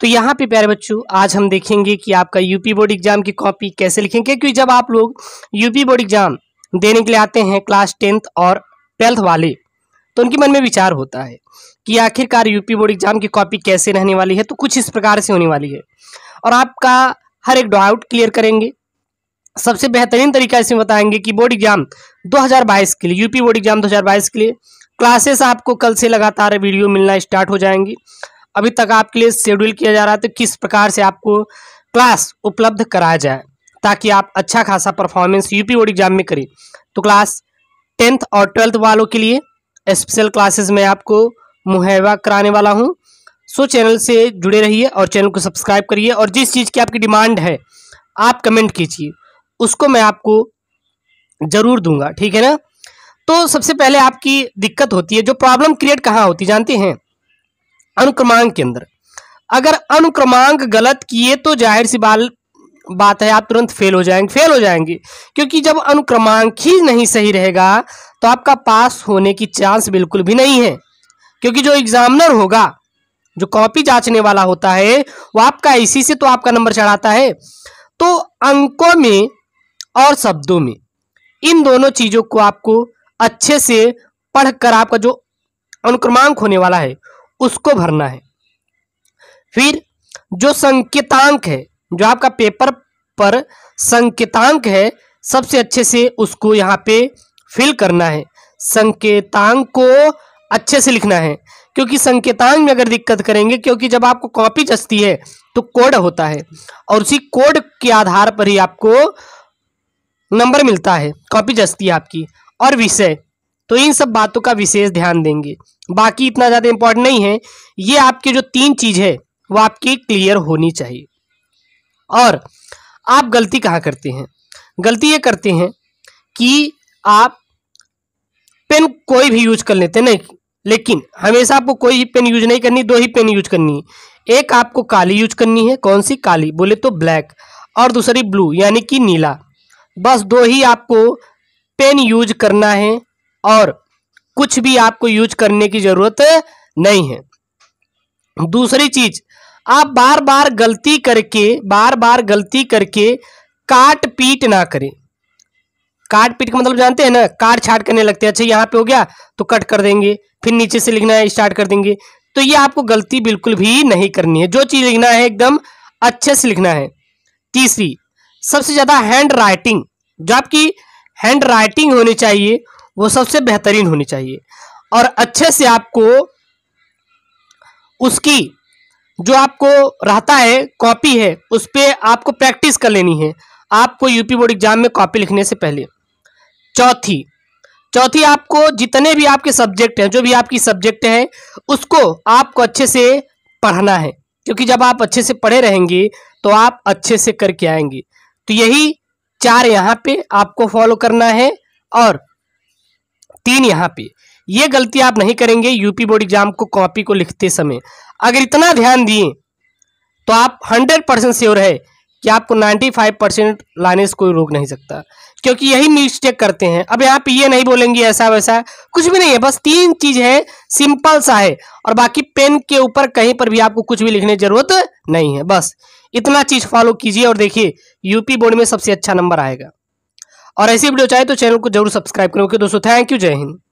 तो यहाँ पे प्यारे बच्चों आज हम देखेंगे कि आपका यूपी बोर्ड एग्जाम की कॉपी कैसे लिखेंगे क्योंकि जब आप लोग यूपी बोर्ड एग्जाम देने के लिए आते हैं क्लास टेंथ और ट्वेल्थ वाले तो उनके मन में विचार होता है कि आखिरकार यूपी बोर्ड एग्जाम की कॉपी कैसे रहने वाली है तो कुछ इस प्रकार से होने वाली है और आपका हर एक डाउट क्लियर करेंगे सबसे बेहतरीन तरीका इसमें बताएंगे कि बोर्ड एग्जाम 2022 के लिए यूपी बोर्ड एग्जाम 2022 के लिए क्लासेस आपको कल से लगातार वीडियो मिलना स्टार्ट हो जाएंगी अभी तक आपके लिए शेड्यूल किया जा रहा है तो किस प्रकार से आपको क्लास उपलब्ध कराया जाए ताकि आप अच्छा खासा परफॉर्मेंस यूपी बोर्ड एग्जाम में करें तो क्लास टेंथ और ट्वेल्थ वालों के लिए स्पेशल क्लासेस में आपको मुहैया कराने वाला हूँ सो चैनल से जुड़े रहिए और चैनल को सब्सक्राइब करिए और जिस चीज़ की आपकी डिमांड है आप कमेंट कीजिए उसको मैं आपको ज़रूर दूंगा ठीक है ना तो सबसे पहले आपकी दिक्कत होती है जो प्रॉब्लम क्रिएट कहाँ होती जानते हैं अनुक्रमांक के अंदर अगर अनुक्रमांक गलत किए तो जाहिर सी बाल बात है आप तुरंत फेल हो जाएंगे फेल हो जाएंगे क्योंकि जब अनुक्रमांक ही नहीं सही रहेगा तो आपका पास होने की चांस बिल्कुल भी नहीं है क्योंकि जो एग्जामिनर होगा जो कॉपी जांचने वाला होता है वो आपका इसी से तो आपका नंबर चढ़ाता है तो अंकों में और शब्दों में इन दोनों चीज़ों को आपको अच्छे से पढ़कर आपका जो अनुक्रमांक होने वाला है उसको भरना है फिर जो संकेतांक है जो आपका पेपर पर संकेतांक है सबसे अच्छे से उसको यहाँ पे फिल करना है संकेतांक को अच्छे से लिखना है क्योंकि संकेतांक में अगर दिक्कत करेंगे क्योंकि जब आपको कॉपी जचती है तो कोड होता है और उसी कोड के आधार पर ही आपको नंबर मिलता है कॉपी जचती है आपकी और विषय तो इन सब बातों का विशेष ध्यान देंगे बाकी इतना ज़्यादा इंपॉर्टेंट नहीं है ये आपके जो तीन चीज़ है वो आपकी क्लियर होनी चाहिए और आप गलती कहाँ करते हैं गलती ये करते हैं कि आप पेन कोई भी यूज कर लेते नहीं लेकिन हमेशा आपको कोई ही पेन यूज नहीं करनी दो ही पेन यूज करनी है एक आपको काली यूज करनी है कौन सी काली बोले तो ब्लैक और दूसरी ब्लू यानी कि नीला बस दो ही आपको पेन यूज करना है और कुछ भी आपको यूज करने की जरूरत नहीं है दूसरी चीज आप बार बार गलती करके बार बार गलती करके काट पीट ना करें काट पीट का मतलब जानते हैं ना काट छाट करने लगते हैं अच्छा यहां पे हो गया तो कट कर देंगे फिर नीचे से लिखना है स्टार्ट कर देंगे तो ये आपको गलती बिल्कुल भी नहीं करनी है जो चीज़ लिखना है एकदम अच्छे से लिखना है तीसरी सबसे ज़्यादा हैंड राइटिंग जो आपकी हैंड राइटिंग होनी चाहिए वो सबसे बेहतरीन होनी चाहिए और अच्छे से आपको उसकी जो आपको रहता है कॉपी है उस पर आपको प्रैक्टिस कर लेनी है आपको यूपी बोर्ड एग्जाम में कॉपी लिखने से पहले चौथी चौथी आपको जितने भी आपके सब्जेक्ट हैं जो भी आपकी सब्जेक्ट हैं उसको आपको अच्छे से पढ़ना है क्योंकि जब आप अच्छे से पढ़े रहेंगे तो आप अच्छे से करके आएंगे तो यही चार यहाँ पे आपको फॉलो करना है और तीन यहाँ पे ये गलती आप नहीं करेंगे यूपी बोर्ड एग्जाम को कॉपी को लिखते समय अगर इतना ध्यान दिए तो आप हंड्रेड परसेंट श्योर है कि आपको नाइन्टी फाइव परसेंट लाने से कोई रोक नहीं सकता क्योंकि यही मिस्टेक करते हैं अब यहाँ पे ये नहीं बोलेंगे ऐसा वैसा कुछ भी नहीं है बस तीन चीज है सिंपल सा है और बाकी पेन के ऊपर कहीं पर भी आपको कुछ भी लिखने की जरूरत नहीं है बस इतना चीज फॉलो कीजिए और देखिए यूपी बोर्ड में सबसे अच्छा नंबर आएगा और ऐसी वीडियो चाहे तो चैनल को जरूर सब्सक्राइब करो ओके दोस्तों थैंक यू जय हिंद